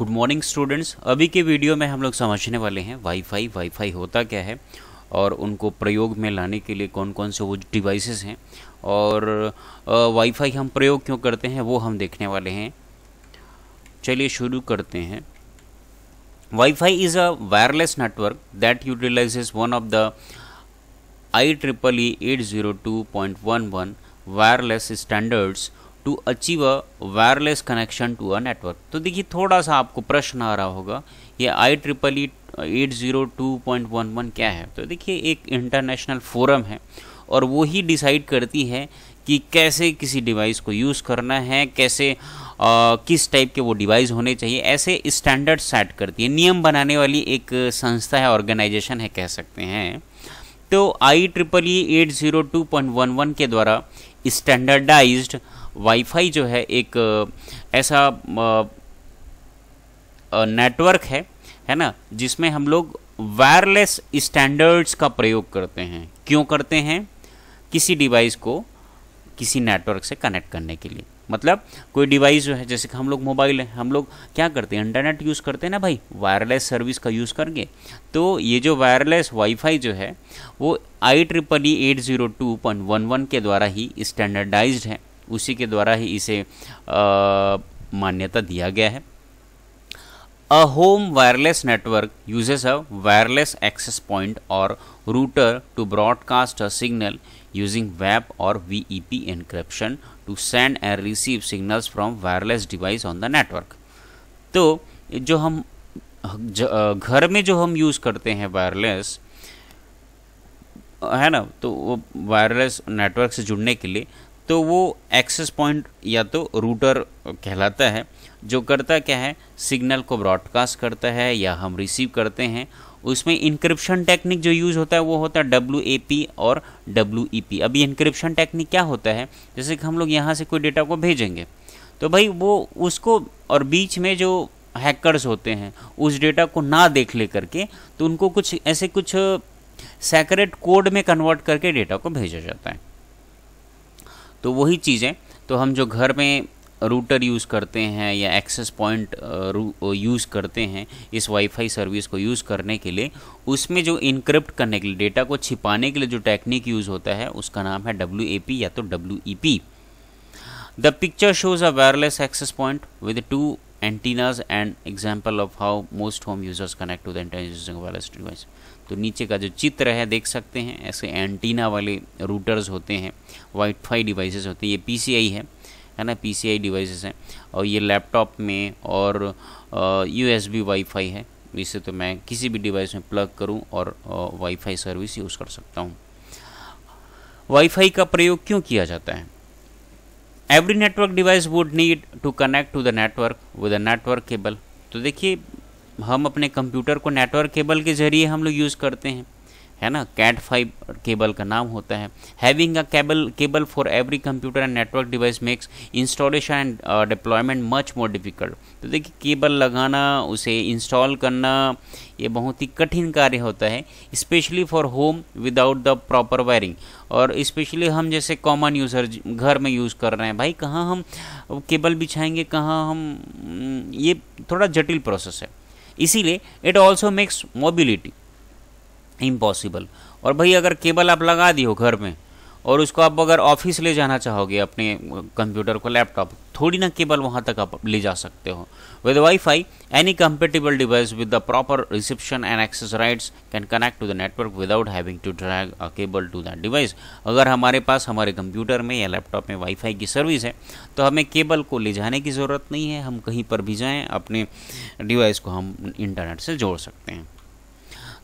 Good morning students अभी के video में हम लोग समझने वाले हैं वाईफाई वाईफाई होता क्या है और उनको प्रयोग में लाने के लिए कौन कौन से वो डिवाइसेस हैं और वाईफाई हम प्रयोग क्यों करते हैं वो हम देखने वाले हैं चलिए शुरू करते हैं wifi is a wireless network that utilize one of the I triple E eight zero two point one one wireless standards to achieve a wireless connection to a network तो देखिए थोड़ा सा आपको प्रश्न आ रहा होगा ये I triple E eight zero two point one one क्या है तो देखिए एक इंटरनेशनल फोरम है और वो ही डिसाइड करती है कि कैसे किसी डिवाइस को यूज़ करना है कैसे आ, किस टाइप के वो डिवाइस होने चाहिए ऐसे स्टैंडर्ड सेट करती है नियम बनाने वाली एक संस्था है ऑर्गेनाइजेशन है कह सकते हैं तो I triple E eight zero two point one one के द्वारा स्टैंडर्डाइज वाईफाई जो है एक ऐसा नेटवर्क है है ना जिसमें हम लोग वायरलेस स्टैंडर्ड्स का प्रयोग करते हैं क्यों करते हैं किसी डिवाइस को किसी नेटवर्क से कनेक्ट करने के लिए मतलब कोई डिवाइस जो है जैसे कि हम लोग मोबाइल हैं हम लोग क्या करते हैं इंटरनेट यूज़ करते हैं ना भाई वायरलेस सर्विस का यूज़ करके तो ये जो वायरलेस वाईफाई जो है वो I triple E eight zero two point one one के द्वारा ही स्टैंडर्डाइज है उसी के द्वारा ही इसे मान्यता दिया गया है a home wireless network uses a wireless access point और router to broadcast a signal using WAP or VEP encryption to send and receive signals from wireless device on the network. तो जो हम घर में जो हम यूज़ करते हैं वायरलेस है ना तो वो वायरलेस नेटवर्क से जुड़ने के लिए तो वो एक्सेस पॉइंट या तो रूटर कहलाता है जो करता क्या है सिग्नल को ब्रॉडकास्ट करता है या हम रिसीव करते हैं उसमें इंक्रिप्शन टेक्निक जो यूज़ होता है वो होता है डब्ल्यू ए पी और डब्ल्यू ई पी अभी इंक्रिप्शन टेक्निक क्या होता है जैसे कि हम लोग यहाँ से कोई डेटा को भेजेंगे तो भाई वो उसको और बीच में जो हैकर्स होते हैं उस डेटा को ना देख ले करके तो उनको कुछ ऐसे कुछ सेक्रेट कोड में कन्वर्ट करके डेटा को भेजा जाता है तो वही चीज़ें तो हम जो घर में रूटर यूज़ करते हैं या एक्सेस पॉइंट यूज़ करते हैं इस वाईफाई सर्विस को यूज़ करने के लिए उसमें जो इनक्रिप्ट करने के लिए डेटा को छिपाने के लिए जो टेक्निक यूज़ होता है उसका नाम है डब्ल्यू या तो W the picture shows a wireless access point with two antennas and example of how most home users connect to the using wireless device तो नीचे का जो चित्र है देख सकते हैं ऐसे एंटीना वाले रूटर्स होते हैं वाईफाई डिवाइसेस होते हैं ये पीसीआई है है ना पीसीआई डिवाइसेस हैं और ये लैपटॉप में और यूएसबी वाईफाई है इसे तो मैं किसी भी डिवाइस में प्लग करूँ और वाईफाई सर्विस यूज़ कर सकता वाई वाईफाई का प्रयोग क्यों किया जाता है every network device would need to connect to the network with a network cable तो देखिए हम अपने कंप्यूटर को नेटवर्क केबल के जरिए हम लोग यूज़ करते हैं है ना कैट फाइव केबल का नाम होता है having a cable cable for every computer and network device makes installation and deployment much more difficult तो देखिए केबल लगाना उसे इंस्टॉल करना ये बहुत ही कठिन कार्य होता है especially for home without the proper wiring और स्पेशली हम जैसे कॉमन यूज़र घर में यूज़ कर रहे हैं भाई कहाँ हम केबल बिछाएंगे कहाँ हम ये थोड़ा जटिल प्रोसेस है इसीलिए it also makes mobility impossible और भाई अगर केबल आप लगा दियो घर में और उसको आप अगर ऑफिस ले जाना चाहोगे अपने कंप्यूटर को लैपटॉप थोड़ी ना केबल वहाँ तक आप ले जा सकते हो with WiFi any compatible device with the proper reception and access rights can connect to the network without having to drag a cable to that device अगर हमारे पास हमारे कंप्यूटर में या लैपटॉप में वाईफाई की सर्विस है तो हमें केबल को ले जाने की ज़रूरत नहीं है हम कहीं पर भी जाएँ अपने डिवाइस को हम इंटरनेट से जोड़ सकते हैं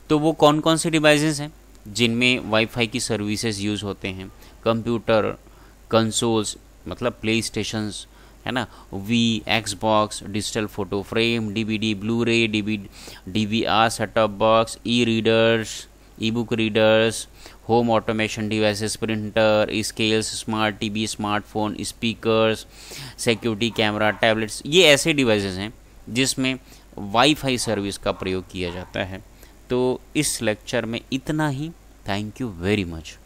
तो वो कौन कौन से डिवाइसेस हैं जिनमें वाईफाई की सर्विसेज यूज़ होते हैं कंप्यूटर कंसोल्स मतलब प्ले स्टेशन है ना Wii Xbox digital photo frame D B D blu ray D D B V R setup box e readers e book readers home automation devices printer scales smart T V smartphone speakers security camera tablets ये ऐसे devices हैं जिसमें wifi service का प्रयोग किया जाता है तो इस लेक्चर में इतना ही थैंक यू वेरी मच